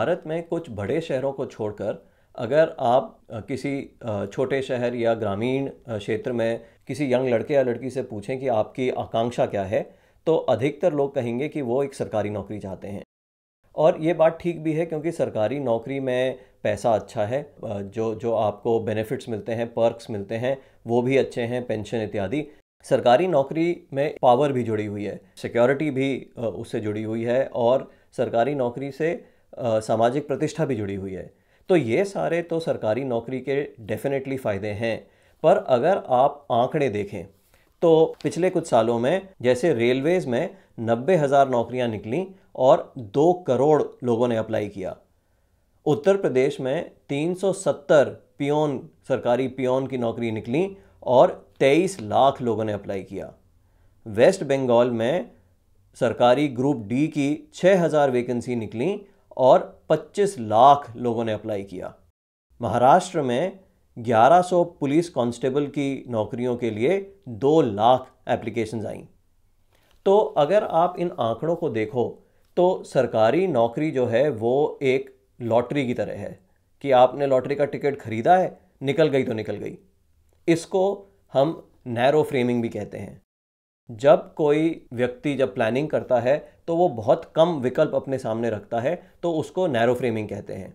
भारत में कुछ बड़े शहरों को छोड़कर अगर आप किसी छोटे शहर या ग्रामीण क्षेत्र में किसी यंग लड़के या लड़की से पूछें कि आपकी आकांक्षा क्या है तो अधिकतर लोग कहेंगे कि वो एक सरकारी नौकरी चाहते हैं और ये बात ठीक भी है क्योंकि सरकारी नौकरी में पैसा अच्छा है जो जो आपको बेनिफिट्स मिलते हैं पर्क्स मिलते हैं वो भी अच्छे हैं पेंशन इत्यादि सरकारी नौकरी में पावर भी जुड़ी हुई है सिक्योरिटी भी उससे जुड़ी हुई है और सरकारी नौकरी से सामाजिक प्रतिष्ठा भी जुड़ी हुई है तो ये सारे तो सरकारी नौकरी के डेफिनेटली फ़ायदे हैं पर अगर आप आंकड़े देखें तो पिछले कुछ सालों में जैसे रेलवेज़ में नब्बे हज़ार नौकरियाँ निकलीं और दो करोड़ लोगों ने अप्लाई किया उत्तर प्रदेश में 370 पियोन सरकारी पियोन की नौकरी निकली और 23 लाख लोगों ने अप्लाई किया वेस्ट बंगाल में सरकारी ग्रुप डी की 6000 वैकेंसी निकली और 25 लाख लोगों ने अप्लाई किया महाराष्ट्र में 1100 पुलिस कांस्टेबल की नौकरियों के लिए 2 लाख एप्लीकेशन आईं तो अगर आप इन आंकड़ों को देखो तो सरकारी नौकरी जो है वो एक लॉटरी की तरह है कि आपने लॉटरी का टिकट ख़रीदा है निकल गई तो निकल गई इसको हम नैरो फ्रेमिंग भी कहते हैं जब कोई व्यक्ति जब प्लानिंग करता है तो वो बहुत कम विकल्प अपने सामने रखता है तो उसको नैरो फ्रेमिंग कहते हैं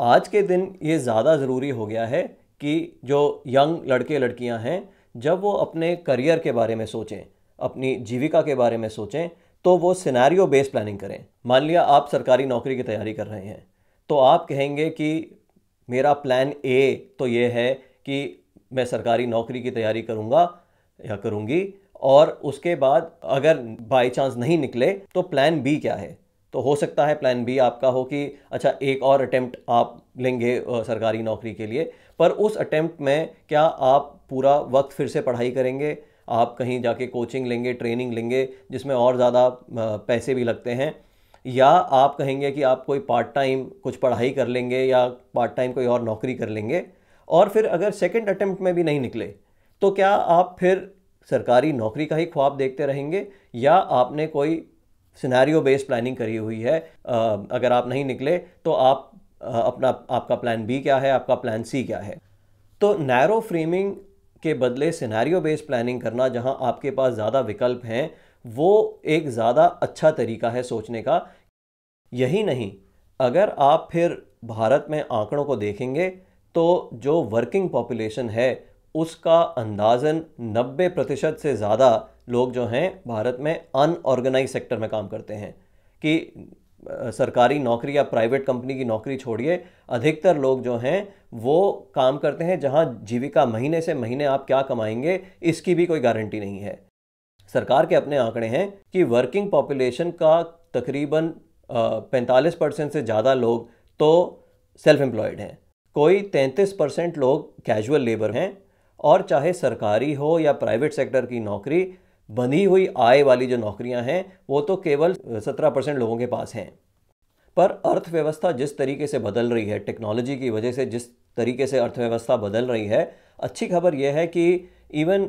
आज के दिन ये ज़्यादा ज़रूरी हो गया है कि जो यंग लड़के लड़कियां हैं जब वो अपने करियर के बारे में सोचें अपनी जीविका के बारे में सोचें तो वो सिनेरियो बेस्ड प्लानिंग करें मान लिया आप सरकारी नौकरी की तैयारी कर रहे हैं तो आप कहेंगे कि मेरा प्लान ए तो ये है कि मैं सरकारी नौकरी की तैयारी करूँगा या करूँगी और उसके बाद अगर बाई चांस नहीं निकले तो प्लान बी क्या है तो हो सकता है प्लान बी आपका हो कि अच्छा एक और अटैम्प्ट आप लेंगे सरकारी नौकरी के लिए पर उस अटैम्प्ट में क्या आप पूरा वक्त फिर से पढ़ाई करेंगे आप कहीं जाके कोचिंग लेंगे ट्रेनिंग लेंगे जिसमें और ज़्यादा पैसे भी लगते हैं या आप कहेंगे कि आप कोई पार्ट टाइम कुछ पढ़ाई कर लेंगे या पार्ट टाइम कोई और नौकरी कर लेंगे और फिर अगर सेकेंड अटैम्प्ट में भी नहीं निकले तो क्या आप फिर सरकारी नौकरी का ही ख्वाब देखते रहेंगे या आपने कोई सिनेरियो बेस्ड प्लानिंग करी हुई है अगर आप नहीं निकले तो आप अपना आपका प्लान बी क्या है आपका प्लान सी क्या है तो नैरो फ्रेमिंग के बदले सिनेरियो बेस्ड प्लानिंग करना जहां आपके पास ज़्यादा विकल्प हैं वो एक ज़्यादा अच्छा तरीका है सोचने का यही नहीं अगर आप फिर भारत में आंकड़ों को देखेंगे तो जो वर्किंग पॉपुलेशन है उसका अंदाजन 90 प्रतिशत से ज़्यादा लोग जो हैं भारत में अनऑर्गेनाइज सेक्टर में काम करते हैं कि सरकारी नौकरी या प्राइवेट कंपनी की नौकरी छोड़िए अधिकतर लोग जो हैं वो काम करते हैं जहां जीविका महीने से महीने आप क्या कमाएंगे इसकी भी कोई गारंटी नहीं है सरकार के अपने आंकड़े हैं कि वर्किंग पॉपुलेशन का तकरीबन पैंतालीस परसेंट से ज़्यादा लोग तो सेल्फ एम्प्लॉयड हैं कोई तैंतीस परसेंट लोग कैजुअल लेबर हैं और चाहे सरकारी हो या प्राइवेट सेक्टर की नौकरी बंधी हुई आय वाली जो नौकरियां हैं वो तो केवल सत्रह परसेंट लोगों के पास हैं पर अर्थव्यवस्था जिस तरीके से बदल रही है टेक्नोलॉजी की वजह से जिस तरीके से अर्थव्यवस्था बदल रही है अच्छी खबर यह है कि इवन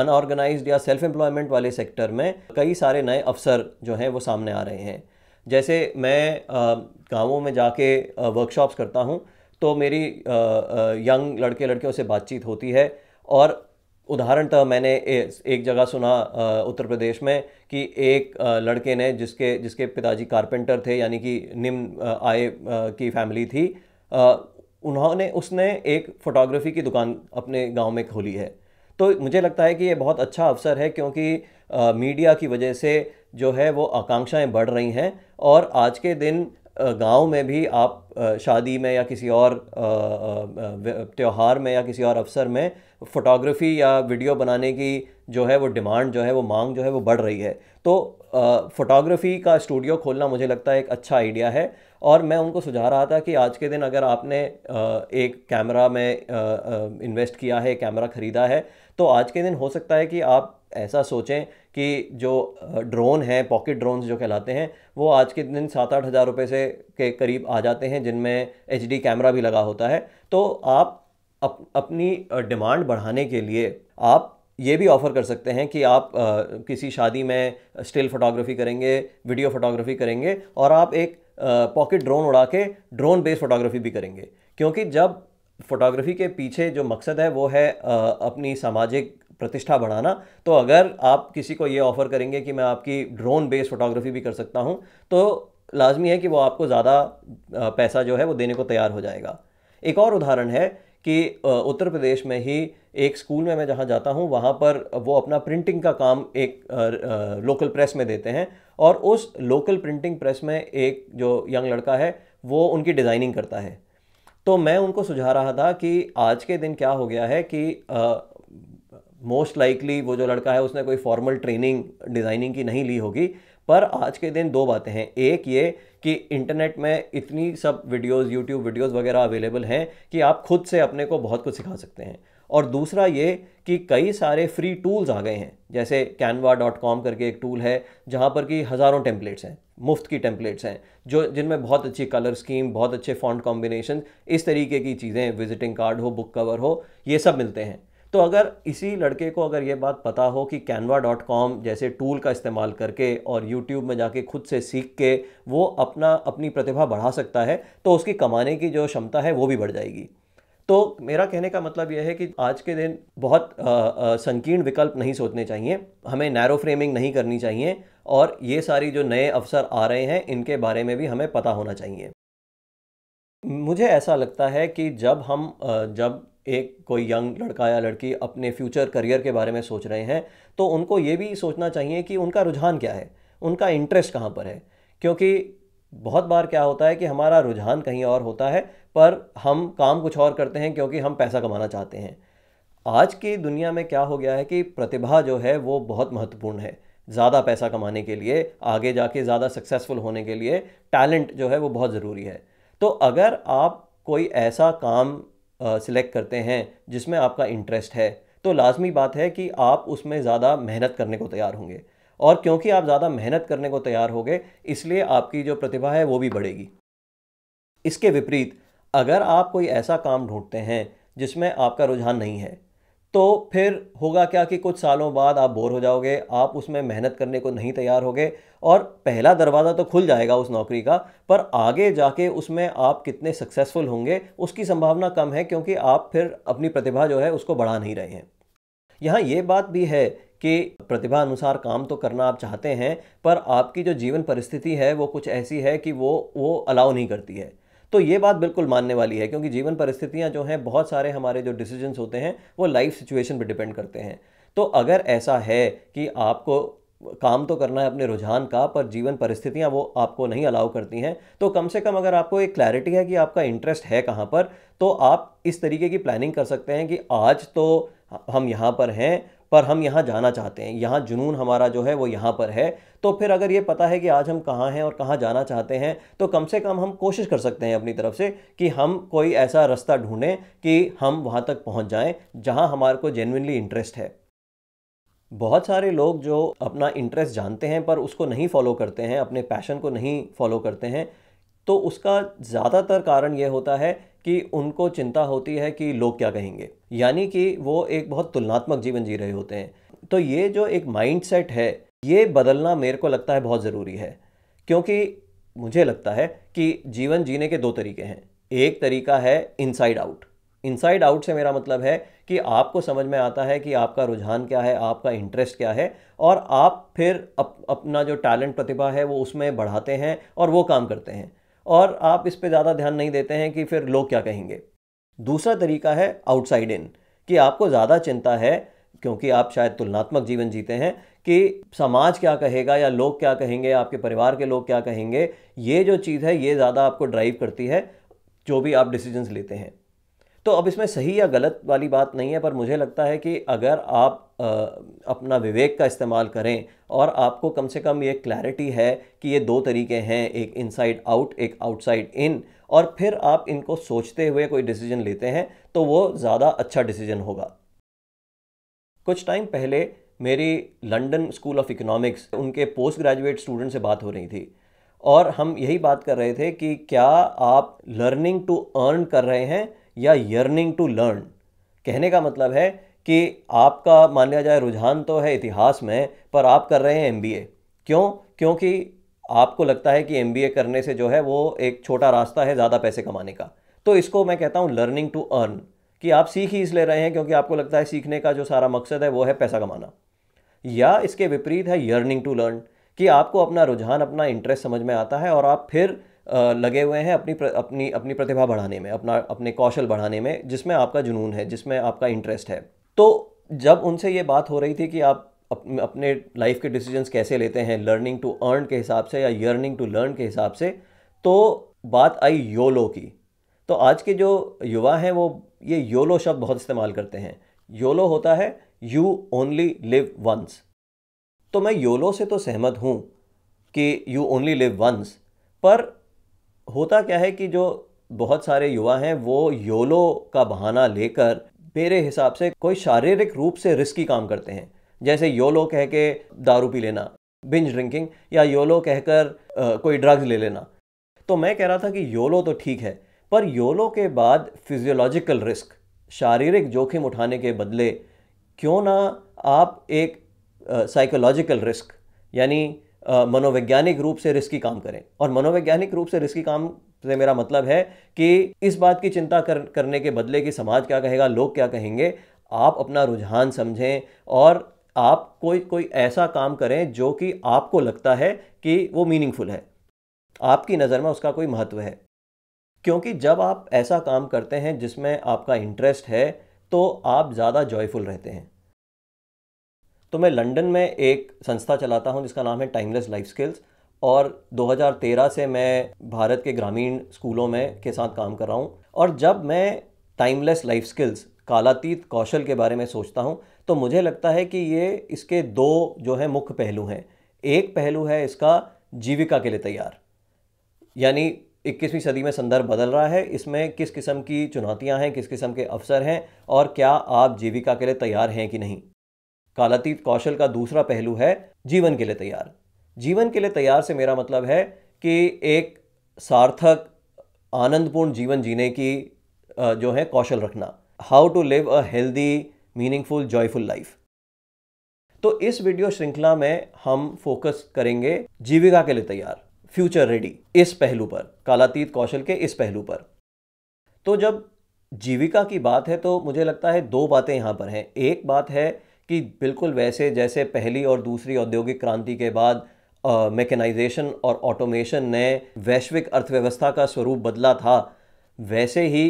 अनऑर्गेनाइज या सेल्फ एम्प्लॉयमेंट वाले सेक्टर में कई सारे नए अवसर जो हैं वो सामने आ रहे हैं जैसे मैं गाँवों गांवों में जाके वर्कशॉप्स करता हूँ तो मेरी यंग लड़के लड़कियों से बातचीत होती है और उदाहरणतः मैंने एक जगह सुना उत्तर प्रदेश में कि एक लड़के ने जिसके जिसके पिताजी कारपेंटर थे यानी कि निम्न आय की फैमिली थी उन्होंने उसने एक फ़ोटोग्राफी की दुकान अपने गांव में खोली है तो मुझे लगता है कि ये बहुत अच्छा अवसर है क्योंकि मीडिया की वजह से जो है वो आकांक्षाएं बढ़ रही हैं और आज के दिन गांव में भी आप शादी में या किसी और त्यौहार में या किसी और अवसर में फ़ोटोग्राफ़ी या वीडियो बनाने की जो है वो डिमांड जो है वो मांग जो है वो बढ़ रही है तो फ़ोटोग्राफ़ी का स्टूडियो खोलना मुझे लगता है एक अच्छा आइडिया है और मैं उनको सुझा रहा था कि आज के दिन अगर आपने एक कैमरा में इन्वेस्ट किया है कैमरा ख़रीदा है तो आज के दिन हो सकता है कि आप ऐसा सोचें कि जो ड्रोन हैं पॉकेट ड्रोन्स जो कहलाते हैं वो आज के दिन सात आठ हज़ार रुपये से के करीब आ जाते हैं जिनमें एच कैमरा भी लगा होता है तो आप अप, अपनी डिमांड बढ़ाने के लिए आप ये भी ऑफ़र कर सकते हैं कि आप आ, किसी शादी में स्टिल फ़ोटोग्राफ़ी करेंगे वीडियो फ़ोटोग्राफ़ी करेंगे और आप एक पॉकेट ड्रोन उड़ा के ड्रोन बेस्ड फ़ोटोग्राफ़ी भी करेंगे क्योंकि जब फ़ोटोग्राफ़ी के पीछे जो मकसद है वो है आ, अपनी सामाजिक प्रतिष्ठा बढ़ाना तो अगर आप किसी को ये ऑफ़र करेंगे कि मैं आपकी ड्रोन बेस्ड फोटोग्राफी भी कर सकता हूँ तो लाजमी है कि वो आपको ज़्यादा पैसा जो है वो देने को तैयार हो जाएगा एक और उदाहरण है कि उत्तर प्रदेश में ही एक स्कूल में मैं जहाँ जाता हूँ वहाँ पर वो अपना प्रिंटिंग का काम एक लोकल प्रेस में देते हैं और उस लोकल प्रिंटिंग प्रेस में एक जो यंग लड़का है वो उनकी डिज़ाइनिंग करता है तो मैं उनको सुझा रहा था कि आज के दिन क्या हो गया है कि मोस्ट लाइकली वो जो लड़का है उसने कोई फॉर्मल ट्रेनिंग डिज़ाइनिंग की नहीं ली होगी पर आज के दिन दो बातें हैं एक ये कि इंटरनेट में इतनी सब वीडियोस यूट्यूब वीडियोस वगैरह अवेलेबल हैं कि आप खुद से अपने को बहुत कुछ सिखा सकते हैं और दूसरा ये कि कई सारे फ्री टूल्स आ गए हैं जैसे कैनवा डॉट कॉम करके एक टूल है जहाँ पर कि हज़ारों टेम्पलेट्स हैं मुफ्त की टेम्पलेट्स हैं जो जिनमें बहुत अच्छी कलर स्कीम बहुत अच्छे फॉन्ट कॉम्बिनेशन इस तरीके की चीज़ें विजिटिंग कार्ड हो बुक कवर हो ये सब मिलते हैं तो अगर इसी लड़के को अगर ये बात पता हो कि कैनवा डॉट कॉम जैसे टूल का इस्तेमाल करके और यूट्यूब में जाके खुद से सीख के वो अपना अपनी प्रतिभा बढ़ा सकता है तो उसकी कमाने की जो क्षमता है वो भी बढ़ जाएगी तो मेरा कहने का मतलब यह है कि आज के दिन बहुत संकीर्ण विकल्प नहीं सोचने चाहिए हमें नैरो फ्रेमिंग नहीं करनी चाहिए और ये सारी जो नए अवसर आ रहे हैं इनके बारे में भी हमें पता होना चाहिए मुझे ऐसा लगता है कि जब हम जब एक कोई यंग लड़का या लड़की अपने फ्यूचर करियर के बारे में सोच रहे हैं तो उनको ये भी सोचना चाहिए कि उनका रुझान क्या है उनका इंटरेस्ट कहाँ पर है क्योंकि बहुत बार क्या होता है कि हमारा रुझान कहीं और होता है पर हम काम कुछ और करते हैं क्योंकि हम पैसा कमाना चाहते हैं आज की दुनिया में क्या हो गया है कि प्रतिभा जो है वो बहुत महत्वपूर्ण है ज़्यादा पैसा कमाने के लिए आगे जाके ज़्यादा सक्सेसफुल होने के लिए टैलेंट जो है वो बहुत ज़रूरी है तो अगर आप कोई ऐसा काम सिलेक्ट करते हैं जिसमें आपका इंटरेस्ट है तो लाजमी बात है कि आप उसमें ज़्यादा मेहनत करने को तैयार होंगे और क्योंकि आप ज़्यादा मेहनत करने को तैयार होंगे इसलिए आपकी जो प्रतिभा है वो भी बढ़ेगी इसके विपरीत अगर आप कोई ऐसा काम ढूंढते हैं जिसमें आपका रुझान नहीं है तो फिर होगा क्या कि कुछ सालों बाद आप बोर हो जाओगे आप उसमें मेहनत करने को नहीं तैयार होगे और पहला दरवाज़ा तो खुल जाएगा उस नौकरी का पर आगे जाके उसमें आप कितने सक्सेसफुल होंगे उसकी संभावना कम है क्योंकि आप फिर अपनी प्रतिभा जो है उसको बढ़ा नहीं रहे हैं यहाँ ये बात भी है कि प्रतिभा अनुसार काम तो करना आप चाहते हैं पर आपकी जो जीवन परिस्थिति है वो कुछ ऐसी है कि वो वो अलाउ नहीं करती है तो ये बात बिल्कुल मानने वाली है क्योंकि जीवन परिस्थितियाँ जो हैं बहुत सारे हमारे जो डिसीजंस होते हैं वो लाइफ सिचुएशन पर डिपेंड करते हैं तो अगर ऐसा है कि आपको काम तो करना है अपने रुझान का पर जीवन परिस्थितियां वो आपको नहीं अलाउ करती हैं तो कम से कम अगर आपको एक क्लैरिटी है कि आपका इंटरेस्ट है कहाँ पर तो आप इस तरीके की प्लानिंग कर सकते हैं कि आज तो हम यहाँ पर हैं पर हम यहाँ जाना चाहते हैं यहाँ जुनून हमारा जो है वो यहाँ पर है तो फिर अगर ये पता है कि आज हम कहाँ हैं और कहाँ जाना चाहते हैं तो कम से कम हम कोशिश कर सकते हैं अपनी तरफ से कि हम कोई ऐसा रास्ता ढूंढें कि हम वहाँ तक पहुँच जाएँ जहाँ हमारे को जेनविनली इंटरेस्ट है बहुत सारे लोग जो अपना इंटरेस्ट जानते हैं पर उसको नहीं फॉलो करते हैं अपने पैशन को नहीं फॉलो करते हैं तो उसका ज़्यादातर कारण यह होता है कि उनको चिंता होती है कि लोग क्या कहेंगे यानी कि वो एक बहुत तुलनात्मक जीवन जी रहे होते हैं तो ये जो एक माइंडसेट है ये बदलना मेरे को लगता है बहुत ज़रूरी है क्योंकि मुझे लगता है कि जीवन जीने के दो तरीके हैं एक तरीका है इनसाइड आउट इनसाइड आउट से मेरा मतलब है कि आपको समझ में आता है कि आपका रुझान क्या है आपका इंटरेस्ट क्या है और आप फिर अप, अपना जो टैलेंट प्रतिभा है वो उसमें बढ़ाते हैं और वो काम करते हैं और आप इस पर ज़्यादा ध्यान नहीं देते हैं कि फिर लोग क्या कहेंगे दूसरा तरीका है आउटसाइड इन कि आपको ज़्यादा चिंता है क्योंकि आप शायद तुलनात्मक जीवन जीते हैं कि समाज क्या कहेगा या लोग क्या कहेंगे आपके परिवार के लोग क्या कहेंगे ये जो चीज़ है ये ज़्यादा आपको ड्राइव करती है जो भी आप डिसीजंस लेते हैं तो अब इसमें सही या गलत वाली बात नहीं है पर मुझे लगता है कि अगर आप अपना विवेक का इस्तेमाल करें और आपको कम से कम ये क्लैरिटी है कि ये दो तरीके हैं एक इनसाइड आउट एक आउटसाइड इन और फिर आप इनको सोचते हुए कोई डिसीजन लेते हैं तो वो ज़्यादा अच्छा डिसीजन होगा कुछ टाइम पहले मेरी लंदन स्कूल ऑफ इकोनॉमिक्स उनके पोस्ट ग्रेजुएट स्टूडेंट से बात हो रही थी और हम यही बात कर रहे थे कि क्या आप लर्निंग टू अर्न कर रहे हैं या यर्निंग टू लर्न कहने का मतलब है कि आपका माना जाए रुझान तो है इतिहास में पर आप कर रहे हैं एम क्यों क्योंकि आपको लगता है कि एम करने से जो है वो एक छोटा रास्ता है ज़्यादा पैसे कमाने का तो इसको मैं कहता हूँ लर्निंग टू अर्न कि आप सीख ही इसलिए रहे हैं क्योंकि आपको लगता है सीखने का जो सारा मकसद है वो है पैसा कमाना या इसके विपरीत है यर्निंग टू लर्न कि आपको अपना रुझान अपना इंटरेस्ट समझ में आता है और आप फिर लगे हुए हैं अपनी अपनी अपनी प्रतिभा बढ़ाने में अपना अपने कौशल बढ़ाने में जिसमें आपका जुनून है जिसमें आपका इंटरेस्ट है तो जब उनसे ये बात हो रही थी कि आप अपने लाइफ के डिसीजंस कैसे लेते हैं लर्निंग टू अर्न के हिसाब से या यर्निंग टू लर्न के हिसाब से तो बात आई योलो की तो आज के जो युवा हैं वो ये योलो शब्द बहुत इस्तेमाल करते हैं योलो होता है यू ओनली लिव वंस तो मैं योलो से तो सहमत हूँ कि यू ओनली लिव वंस पर होता क्या है कि जो बहुत सारे युवा हैं वो योलो का बहाना लेकर मेरे हिसाब से कोई शारीरिक रूप से रिस्की काम करते हैं जैसे योलो कह के दारू पी लेना बिंज ड्रिंकिंग या योलो कहकर कोई ड्रग्स ले लेना तो मैं कह रहा था कि योलो तो ठीक है पर योलो के बाद फिजियोलॉजिकल रिस्क शारीरिक जोखिम उठाने के बदले क्यों ना आप एक साइकोलॉजिकल रिस्क यानी मनोवैज्ञानिक रूप से रिस्की काम करें और मनोवैज्ञानिक रूप से रिस्की काम से तो मेरा मतलब है कि इस बात की चिंता कर, करने के बदले कि समाज क्या कहेगा लोग क्या कहेंगे आप अपना रुझान समझें और आप कोई कोई ऐसा काम करें जो कि आपको लगता है कि वो मीनिंगफुल है आपकी नज़र में उसका कोई महत्व है क्योंकि जब आप ऐसा काम करते हैं जिसमें आपका इंटरेस्ट है तो आप ज़्यादा जॉयफुल रहते हैं तो मैं लंदन में एक संस्था चलाता हूं जिसका नाम है टाइमलेस लाइफ स्किल्स और 2013 से मैं भारत के ग्रामीण स्कूलों में के साथ काम कर रहा हूँ और जब मैं टाइमलेस लाइफ स्किल्स कालातीत कौशल के बारे में सोचता हूँ तो मुझे लगता है कि ये इसके दो जो है मुख्य पहलू हैं एक पहलू है इसका जीविका के लिए तैयार यानी 21वीं सदी में संदर्भ बदल रहा है इसमें किस किस्म की चुनौतियां हैं किस किस्म के अवसर हैं और क्या आप जीविका के लिए तैयार हैं कि नहीं कालातीत कौशल का दूसरा पहलू है जीवन के लिए तैयार जीवन के लिए तैयार से मेरा मतलब है कि एक सार्थक आनंदपूर्ण जीवन जीने की जो है कौशल रखना how to live a healthy meaningful joyful life तो इस वीडियो श्रृंखला में हम फोकस करेंगे जीविका के लिए तैयार फ्यूचर रेडी इस पहलू पर कालातीत कौशल के इस पहलू पर तो जब जीविका की बात है तो मुझे लगता है दो बातें यहाँ पर हैं एक बात है कि बिल्कुल वैसे जैसे पहली और दूसरी औद्योगिक क्रांति के बाद मैकेनाइजेशन और ऑटोमेशन ने वैश्विक अर्थव्यवस्था का स्वरूप बदला था वैसे ही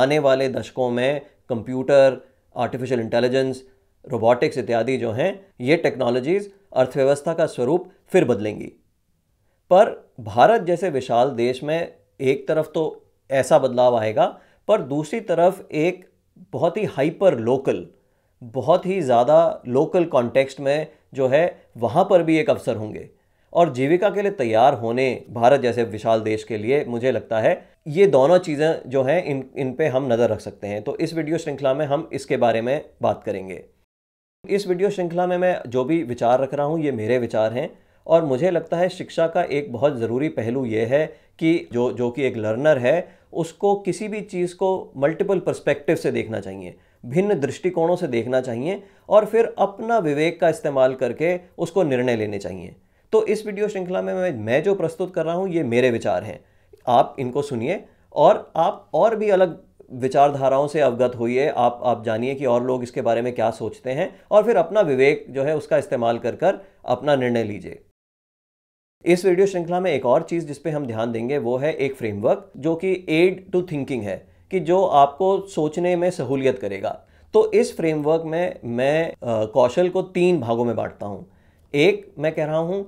आने वाले दशकों में कंप्यूटर आर्टिफिशियल इंटेलिजेंस रोबोटिक्स इत्यादि जो हैं ये टेक्नोलॉजीज़ अर्थव्यवस्था का स्वरूप फिर बदलेंगी पर भारत जैसे विशाल देश में एक तरफ तो ऐसा बदलाव आएगा पर दूसरी तरफ एक बहुत ही हाइपर लोकल बहुत ही ज़्यादा लोकल कॉन्टेक्स्ट में जो है वहाँ पर भी एक अवसर होंगे और जीविका के लिए तैयार होने भारत जैसे विशाल देश के लिए मुझे लगता है ये दोनों चीज़ें जो हैं इन इन पे हम नज़र रख सकते हैं तो इस वीडियो श्रृंखला में हम इसके बारे में बात करेंगे इस वीडियो श्रृंखला में मैं जो भी विचार रख रहा हूँ ये मेरे विचार हैं और मुझे लगता है शिक्षा का एक बहुत ज़रूरी पहलू ये है कि जो जो कि एक लर्नर है उसको किसी भी चीज़ को मल्टीपल परस्पेक्टिव से देखना चाहिए भिन्न दृष्टिकोणों से देखना चाहिए और फिर अपना विवेक का इस्तेमाल करके उसको निर्णय लेने चाहिए तो इस वीडियो श्रृंखला में मैं, जो प्रस्तुत कर रहा हूँ ये मेरे विचार हैं आप इनको सुनिए और आप और भी अलग विचारधाराओं से अवगत होइए आप आप जानिए कि और लोग इसके बारे में क्या सोचते हैं और फिर अपना विवेक जो है उसका इस्तेमाल कर कर अपना निर्णय लीजिए इस वीडियो श्रृंखला में एक और चीज़ जिस पे हम ध्यान देंगे वो है एक फ्रेमवर्क जो कि एड टू थिंकिंग है कि जो आपको सोचने में सहूलियत करेगा तो इस फ्रेमवर्क में मैं कौशल को तीन भागों में बांटता हूँ एक मैं कह रहा हूँ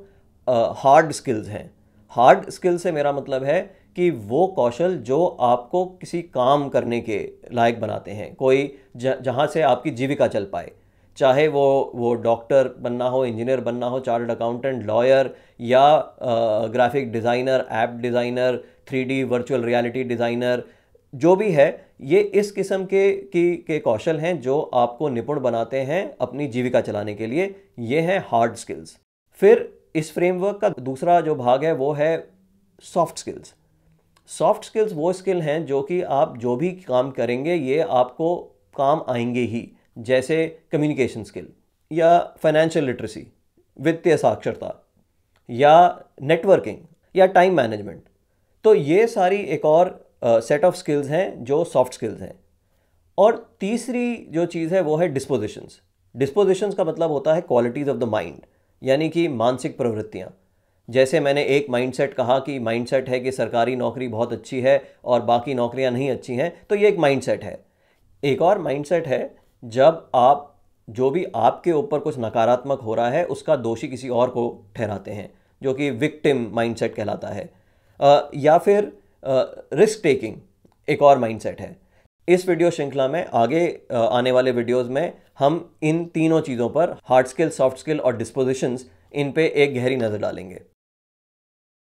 हार्ड स्किल्स हैं हार्ड स्किल से मेरा मतलब है कि वो कौशल जो आपको किसी काम करने के लायक बनाते हैं कोई जहाँ से आपकी जीविका चल पाए चाहे वो वो डॉक्टर बनना हो इंजीनियर बनना हो चार्टर्ड अकाउंटेंट लॉयर या graphic designer app designer three virtual reality designer जो भी है ये इस किस्म के की के कौशल हैं जो आपको निपुण बनाते हैं अपनी जीविका चलाने के लिए ये हैं हार्ड स्किल्स फिर इस फ्रेमवर्क का दूसरा जो भाग है वो है सॉफ्ट स्किल्स सॉफ्ट स्किल्स वो स्किल हैं जो कि आप जो भी काम करेंगे ये आपको काम आएंगे ही जैसे कम्युनिकेशन स्किल या फाइनेंशियल लिटरेसी वित्तीय साक्षरता या नेटवर्किंग या टाइम मैनेजमेंट तो ये सारी एक और सेट ऑफ स्किल्स हैं जो सॉफ्ट स्किल्स हैं और तीसरी जो चीज़ है वो है डिस्पोजिशंस डिस्पोजिशंस का मतलब होता है क्वालिटीज़ ऑफ द माइंड यानी कि मानसिक प्रवृत्तियाँ जैसे मैंने एक माइंडसेट कहा कि माइंडसेट है कि सरकारी नौकरी बहुत अच्छी है और बाकी नौकरियां नहीं अच्छी हैं तो ये एक माइंडसेट है एक और माइंडसेट है जब आप जो भी आपके ऊपर कुछ नकारात्मक हो रहा है उसका दोषी किसी और को ठहराते हैं जो कि विक्टिम माइंडसेट कहलाता है आ, या फिर रिस्क टेकिंग एक और माइंडसेट है इस वीडियो श्रृंखला में आगे आने वाले वीडियोस में हम इन तीनों चीज़ों पर हार्ड स्किल सॉफ्ट स्किल और डिस्पोजिशंस इन पे एक गहरी नज़र डालेंगे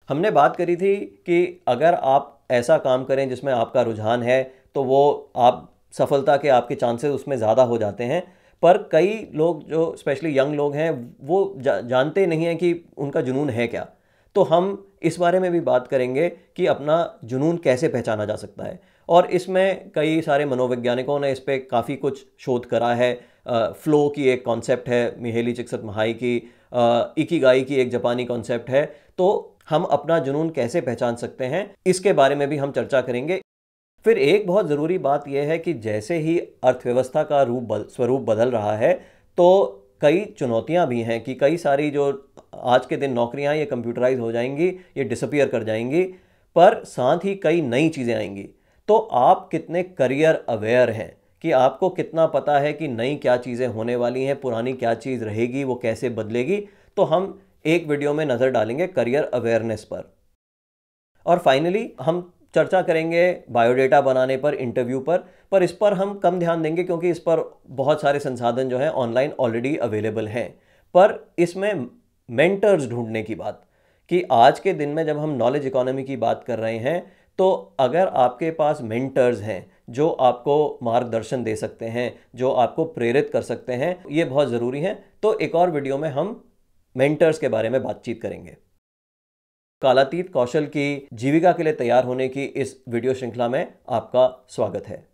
हमने बात करी थी कि अगर आप ऐसा काम करें जिसमें आपका रुझान है तो वो आप सफलता के आपके चांसेस उसमें ज़्यादा हो जाते हैं पर कई लोग जो स्पेशली यंग लोग हैं वो जा, जानते नहीं हैं कि उनका जुनून है क्या तो हम इस बारे में भी बात करेंगे कि अपना जुनून कैसे पहचाना जा सकता है और इसमें कई सारे मनोवैज्ञानिकों ने इस पर काफ़ी कुछ शोध करा है फ़्लो की एक कॉन्सेप्ट है मिहेली चिक्सत महाई की इकीगाई की एक जापानी कॉन्सेप्ट है तो हम अपना जुनून कैसे पहचान सकते हैं इसके बारे में भी हम चर्चा करेंगे फिर एक बहुत ज़रूरी बात यह है कि जैसे ही अर्थव्यवस्था का रूप बल, स्वरूप बदल रहा है तो कई चुनौतियां भी हैं कि कई सारी जो आज के दिन नौकरियां ये कंप्यूटराइज हो जाएंगी ये डिसअपियर कर जाएंगी पर साथ ही कई नई चीज़ें आएंगी तो आप कितने करियर अवेयर हैं कि आपको कितना पता है कि नई क्या चीज़ें होने वाली हैं पुरानी क्या चीज़ रहेगी वो कैसे बदलेगी तो हम एक वीडियो में नज़र डालेंगे करियर अवेयरनेस पर और फाइनली हम चर्चा करेंगे बायोडेटा बनाने पर इंटरव्यू पर पर इस पर हम कम ध्यान देंगे क्योंकि इस पर बहुत सारे संसाधन जो हैं ऑनलाइन ऑलरेडी अवेलेबल हैं पर इसमें मेंटर्स ढूंढने की बात कि आज के दिन में जब हम नॉलेज इकोनॉमी की बात कर रहे हैं तो अगर आपके पास मेंटर्स हैं जो आपको मार्गदर्शन दे सकते हैं जो आपको प्रेरित कर सकते हैं ये बहुत ज़रूरी हैं तो एक और वीडियो में हम मेंटर्स के बारे में बातचीत करेंगे कालातीत कौशल की जीविका के लिए तैयार होने की इस वीडियो श्रृंखला में आपका स्वागत है